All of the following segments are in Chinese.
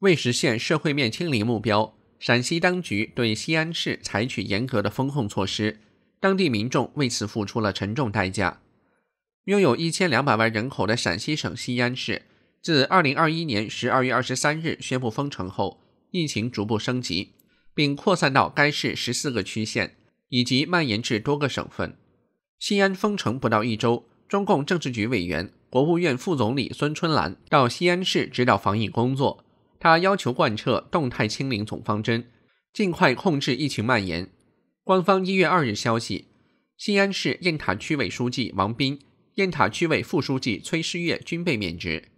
为实现社会面清零目标，陕西当局对西安市采取严格的封控措施，当地民众为此付出了沉重代价。拥有一千两百万人口的陕西省西安市，自二零二一年十二月二十三日宣布封城后，疫情逐步升级，并扩散到该市十四个区县，以及蔓延至多个省份。西安封城不到一周，中共政治局委员、国务院副总理孙春兰到西安市指导防疫工作。他要求贯彻动态清零总方针，尽快控制疫情蔓延。官方一月二日消息，西安市雁塔区委书记王斌、雁塔区委副书记崔诗月均被免职。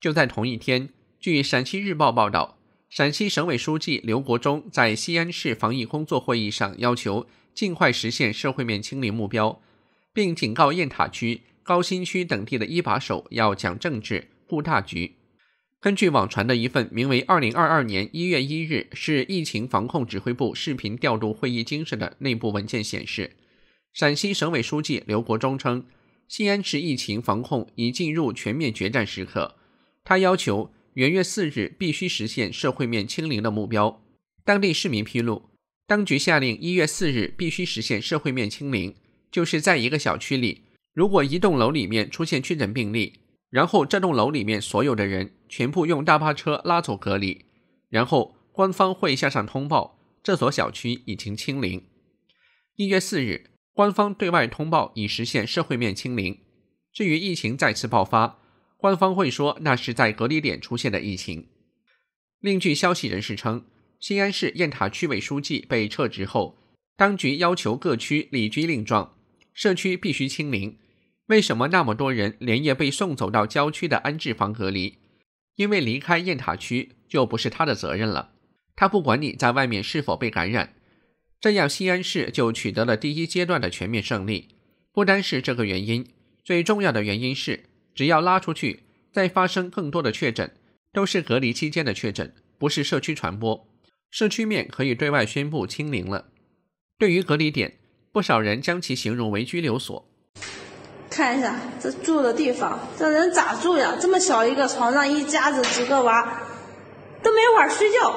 就在同一天，据陕西日报报道，陕西省委书记刘国中在西安市防疫工作会议上要求尽快实现社会面清零目标，并警告雁塔区、高新区等地的一把手要讲政治、顾大局。根据网传的一份名为《二零二二年一月一日是疫情防控指挥部视频调度会议精神》的内部文件显示，陕西省委书记刘国中称，西安市疫情防控已进入全面决战时刻。他要求，元月四日必须实现社会面清零的目标。当地市民披露，当局下令一月四日必须实现社会面清零，就是在一个小区里，如果一栋楼里面出现确诊病例，然后这栋楼里面所有的人。全部用大巴车拉走隔离，然后官方会向上通报，这所小区已经清零。一月四日，官方对外通报已实现社会面清零。至于疫情再次爆发，官方会说那是在隔离点出现的疫情。另据消息人士称，西安市雁塔区委书记被撤职后，当局要求各区、理居令状社区必须清零。为什么那么多人连夜被送走到郊区的安置房隔离？因为离开雁塔区就不是他的责任了，他不管你在外面是否被感染。这样西安市就取得了第一阶段的全面胜利。不单是这个原因，最重要的原因是，只要拉出去，再发生更多的确诊，都是隔离期间的确诊，不是社区传播，社区面可以对外宣布清零了。对于隔离点，不少人将其形容为拘留所。看一下这住的地方，这人咋住呀？这么小一个床上，一家子几个娃都没法睡觉。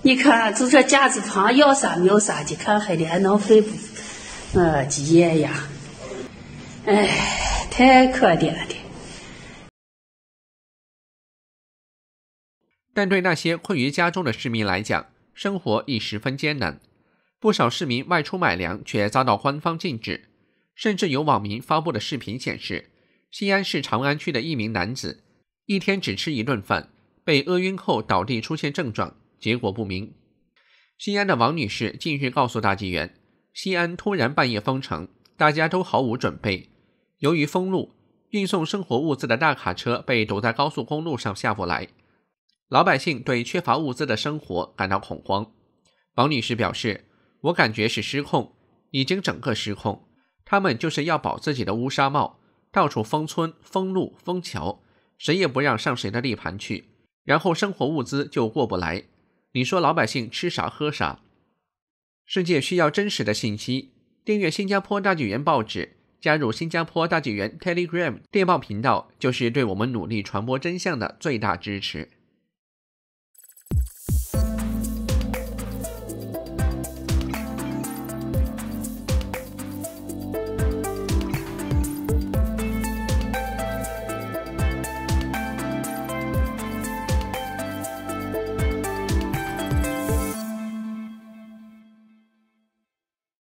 你看，就这架子床，要啥没有啥，你看海得还能肺不？呃积液呀。哎，太可怜了点。但对那些困于家中的市民来讲，生活亦十分艰难。不少市民外出买粮，却遭到官方禁止。甚至有网民发布的视频显示，西安市长安区的一名男子一天只吃一顿饭，被饿晕后倒地出现症状，结果不明。西安的王女士近日告诉大纪元，西安突然半夜封城，大家都毫无准备。由于封路，运送生活物资的大卡车被堵在高速公路上下不来，老百姓对缺乏物资的生活感到恐慌。王女士表示：“我感觉是失控，已经整个失控。”他们就是要保自己的乌纱帽，到处封村、封路、封桥，谁也不让上谁的地盘去，然后生活物资就过不来。你说老百姓吃啥喝啥？世界需要真实的信息。订阅《新加坡大纪元》报纸，加入《新加坡大纪元》Telegram 电报频道，就是对我们努力传播真相的最大支持。